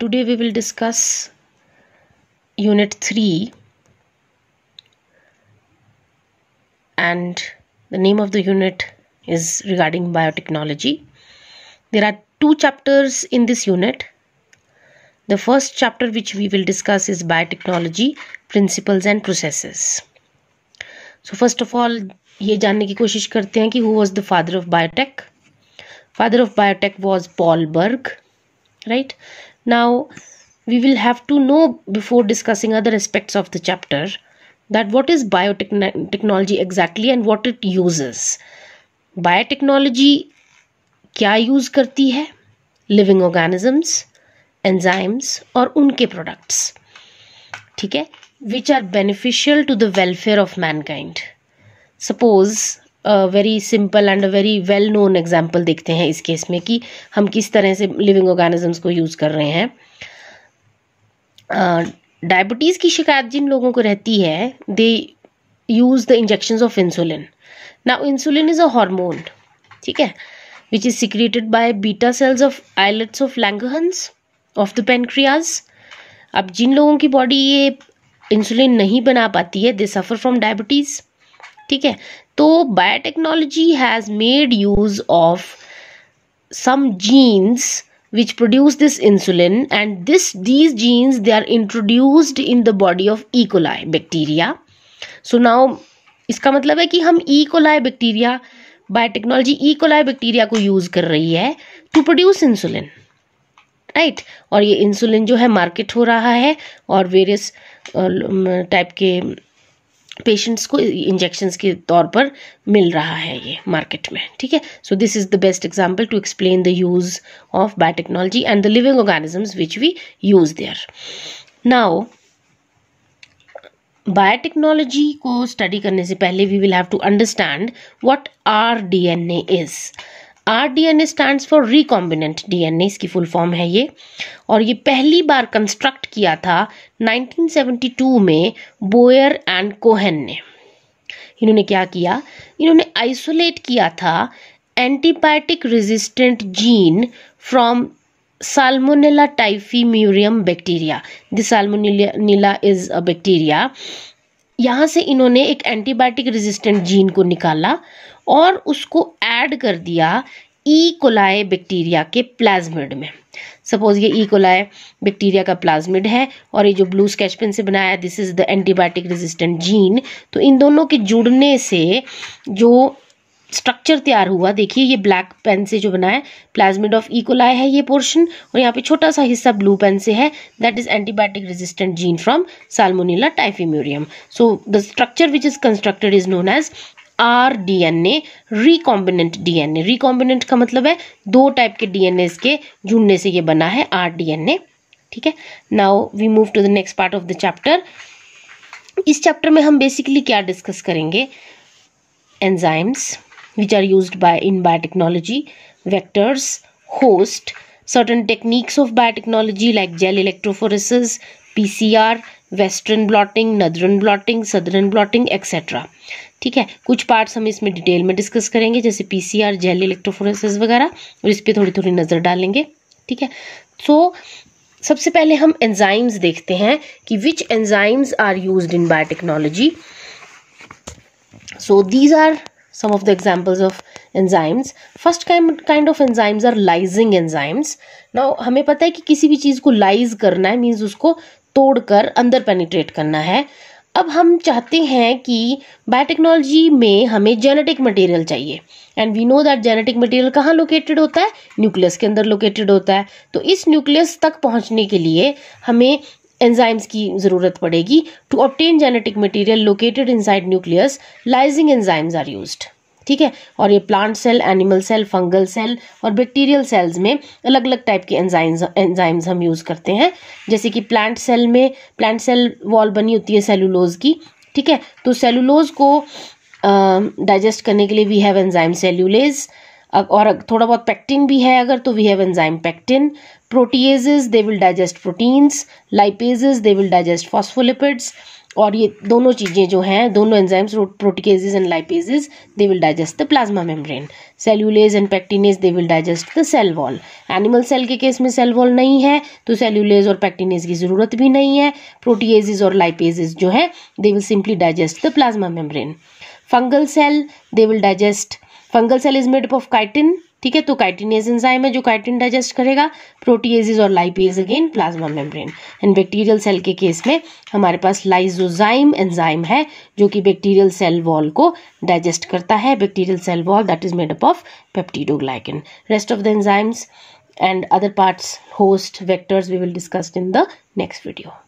Today we will discuss unit three and the name of the unit is regarding biotechnology there are two chapters in this unit the first chapter which we will discuss is biotechnology principles and processes so first of all ये जानने की कोशिश करते हैं कि who was the father of biotech father of biotech was Paul Berg right Now, we will have to know before discussing other aspects of the chapter that what is biotechnology exactly and what it uses. Biotechnology क्या use करती है organisms enzymes or और उनके products ठीक है are beneficial to the welfare of mankind. Suppose. Very simple and very well known example देखते हैं इस केस में कि हम किस तरह से लिविंग ऑर्गेनिजम्स को यूज़ कर रहे हैं डायबिटीज़ की शिकायत जिन लोगों को रहती है they use the injection of insulin now insulin is a hormone ठीक है which is secreted by beta cells of islets of Langerhans of the pancreas अब जिन लोगों की बॉडी ये इंसुलिन नहीं बना पाती है दे सफ़र फ्रॉम डायबिटीज़ ठीक है तो biotechnology has made use of some genes which produce this insulin and this these genes they are introduced in the body of e coli bacteria so now इसका मतलब है कि हम E coli bacteria biotechnology E coli bacteria को use कर रही है to produce insulin right और ये इंसुलिन जो है मार्केट हो रहा है और वेरियस टाइप के पेशेंट्स को इंजेक्शंस के तौर पर मिल रहा है ये मार्केट में ठीक है so this is the best example to explain the use of biotechnology and the living organisms which we use there now biotechnology को स्टडी करने से पहले we will have to understand what are DNA is R D N A stand for recombinant D N A इसकी full form है ये और ये पहली बार कंस्ट्रक्ट किया था 1972 में बोयर एंड कोहन ने इन्होंने क्या किया इन्होंने आइसोलेट किया था antibiotic resistant gene from salmonella typhi murium bacteria this salmonella is a bacteria यहाँ से इन्होंने एक एंटीबायोटिक रेजिस्टेंट जीन को निकाला और उसको ऐड कर दिया ई कोलाए बैक्टीरिया के प्लाज्मिड में सपोज ये ई कोलाए बैक्टीरिया का प्लाज्मिड है और ये जो ब्लू स्केच पेन से बनाया this is the antibiotic resistant gene तो इन दोनों के जुड़ने से जो स्ट्रक्चर तैयार हुआ देखिए ये ब्लैक पेन से जो बना है प्लाज्मिड ऑफ इकोलाय है ये पोर्शन और यहाँ पे छोटा सा हिस्सा ब्लू पेन से है that is antibiotic resistant gene from salmonella typhimurium so the structure which is constructed is known as R D N A recombinant D N A recombinant का मतलब है दो टाइप के डी एन ए के जुड़ने से ये बना है आर डी एन ए ठीक है now we move to the next part of the chapter इस चैप्टर में हम बेसिकली क्या डिस्कस करेंगे enzymes which are used by in biotechnology vectors host certain techniques of biotechnology like gel electrophoresis pcr western blotting northern blotting southern blotting etcetera ठीक है कुछ parts हम इसमें डिटेल में डिस्कस करेंगे जैसे पीसीआर जेल इलेक्ट्रोफोरेसिस वगैरह और इस पर थोड़ी थोड़ी नज़र डालेंगे ठीक है सो so, सबसे पहले हम एंजाइम्स देखते हैं कि which enzymes are use in biotechnology so these are some of the examples of enzymes first kind kind of enzymes are lysing enzymes now हमें पता है कि किसी भी चीज़ को लाइज करना है means उसको तोड़कर अंदर penetrate करना है अब हम चाहते हैं कि बायोटेक्नोलॉजी में हमें जेनेटिक मटेरियल चाहिए and we know that genetic material कहाँ लोकेटेड होता है न्यूक्लियस के अंदर लोकेटेड होता है तो इस न्यूक्लियस तक पहुँचने के लिए हमें एंजाइम्स की ज़रूरत पड़ेगी to obtain genetic material located inside nucleus lysing enzymes are used ठीक है और ये plant cell animal cell fungal cell और बैक्टीरियल सेल्स में अलग अलग टाइप के एंजाइम्स एंजाइम्स हम यूज़ करते हैं जैसे कि प्लांट सेल में प्लांट सेल वॉल बनी होती है सेलुलोज की ठीक है तो सेलुलोज को डाइजेस्ट करने के लिए वी हैव एंजाइम सेल्यूलेज और थोड़ा बहुत पैक्टिन भी है अगर तो we have enzyme pectin proteases they will digest proteins lipase they will digest phospholipids और ये दोनों चीज़ें जो हैं दोनों enzymes proteases and lipases they will digest the plasma membrane cellulase and pectinase they will digest the cell wall animal cell के case में cell wall नहीं है तो सेल्यूलेज और पैक्टिनेज की ज़रूरत भी नहीं है प्रोटीजेज और लाइपेजेज जो है they will simply digest the plasma membrane fungal cell they will digest fungal cell is made up of chitin ठीक है तो काइटिनेज एंजाइम है जो काइटिन डाइजेस्ट करेगा प्रोटीएजेज और lipase again plasma membrane and bacterial cell के case में हमारे पास लाइजोजाइम एंजाइम है जो कि बैक्टीरियल सेल वॉल को डाइजेस्ट करता है bacterial cell wall that is made up of peptidoglycan rest of the enzymes and other parts host vectors we will discuss in the next video